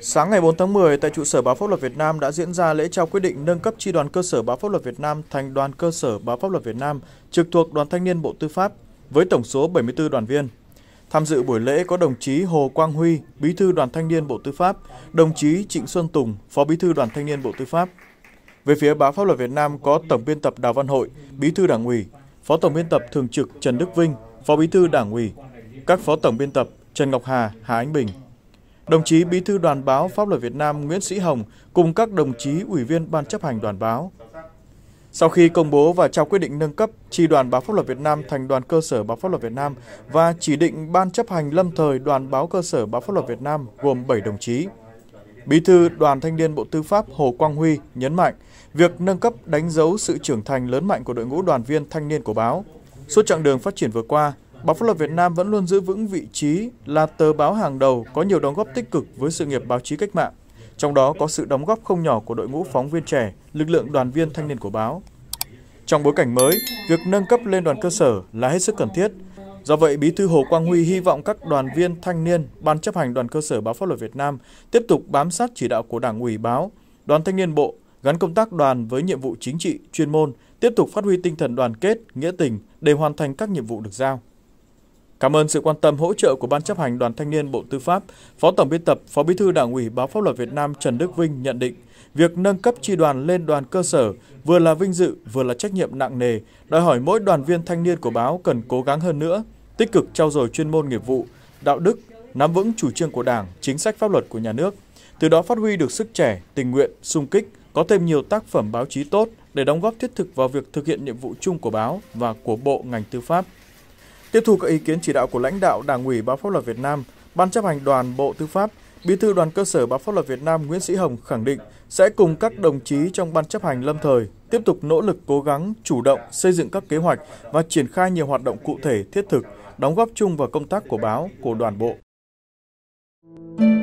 Sáng ngày 4 tháng 10, tại trụ sở báo pháp luật Việt Nam đã diễn ra lễ trao quyết định nâng cấp chi đoàn cơ sở báo pháp luật Việt Nam thành đoàn cơ sở báo pháp luật Việt Nam trực thuộc Đoàn Thanh niên Bộ Tư pháp với tổng số 74 đoàn viên. Tham dự buổi lễ có đồng chí Hồ Quang Huy, Bí thư Đoàn Thanh niên Bộ Tư pháp, đồng chí Trịnh Xuân Tùng, Phó Bí thư Đoàn Thanh niên Bộ Tư pháp. Về phía báo pháp luật Việt Nam có Tổng biên tập Đào Văn Hội, Bí thư Đảng ủy, Phó Tổng biên tập thường trực Trần Đức Vinh, Phó Bí thư Đảng ủy, các Phó Tổng biên tập Trần Ngọc Hà, Hà Anh Bình, Đồng chí Bí thư Đoàn báo Pháp luật Việt Nam Nguyễn Sĩ Hồng cùng các đồng chí ủy viên Ban chấp hành Đoàn báo. Sau khi công bố và trao quyết định nâng cấp Tri đoàn Báo Pháp luật Việt Nam thành Đoàn cơ sở Báo Pháp luật Việt Nam và chỉ định Ban chấp hành lâm thời Đoàn báo cơ sở Báo Pháp luật Việt Nam gồm 7 đồng chí. Bí thư Đoàn Thanh niên Bộ Tư pháp Hồ Quang Huy nhấn mạnh, việc nâng cấp đánh dấu sự trưởng thành lớn mạnh của đội ngũ đoàn viên thanh niên của báo. Suốt chặng đường phát triển vừa qua, Báo pháp luật Việt Nam vẫn luôn giữ vững vị trí là tờ báo hàng đầu có nhiều đóng góp tích cực với sự nghiệp báo chí cách mạng. Trong đó có sự đóng góp không nhỏ của đội ngũ phóng viên trẻ, lực lượng đoàn viên thanh niên của báo. Trong bối cảnh mới, việc nâng cấp lên đoàn cơ sở là hết sức cần thiết. Do vậy, Bí thư Hồ Quang Huy hy vọng các đoàn viên thanh niên, ban chấp hành đoàn cơ sở báo pháp luật Việt Nam tiếp tục bám sát chỉ đạo của Đảng ủy báo, đoàn thanh niên bộ gắn công tác đoàn với nhiệm vụ chính trị, chuyên môn, tiếp tục phát huy tinh thần đoàn kết, nghĩa tình để hoàn thành các nhiệm vụ được giao. Cảm ơn sự quan tâm hỗ trợ của Ban chấp hành Đoàn Thanh niên Bộ Tư pháp, Phó Tổng biên tập, Phó Bí thư Đảng ủy Báo Pháp luật Việt Nam Trần Đức Vinh nhận định, việc nâng cấp tri đoàn lên đoàn cơ sở vừa là vinh dự vừa là trách nhiệm nặng nề, đòi hỏi mỗi đoàn viên thanh niên của báo cần cố gắng hơn nữa, tích cực trau dồi chuyên môn nghiệp vụ, đạo đức, nắm vững chủ trương của Đảng, chính sách pháp luật của nhà nước, từ đó phát huy được sức trẻ, tình nguyện, sung kích, có thêm nhiều tác phẩm báo chí tốt để đóng góp thiết thực vào việc thực hiện nhiệm vụ chung của báo và của bộ ngành tư pháp. Tiếp thu các ý kiến chỉ đạo của lãnh đạo Đảng ủy Báo Pháp luật Việt Nam, Ban chấp hành đoàn Bộ Tư pháp, Bí thư Đoàn cơ sở Báo Pháp luật Việt Nam Nguyễn Sĩ Hồng khẳng định sẽ cùng các đồng chí trong ban chấp hành lâm thời tiếp tục nỗ lực cố gắng chủ động xây dựng các kế hoạch và triển khai nhiều hoạt động cụ thể thiết thực, đóng góp chung vào công tác của báo, của đoàn bộ.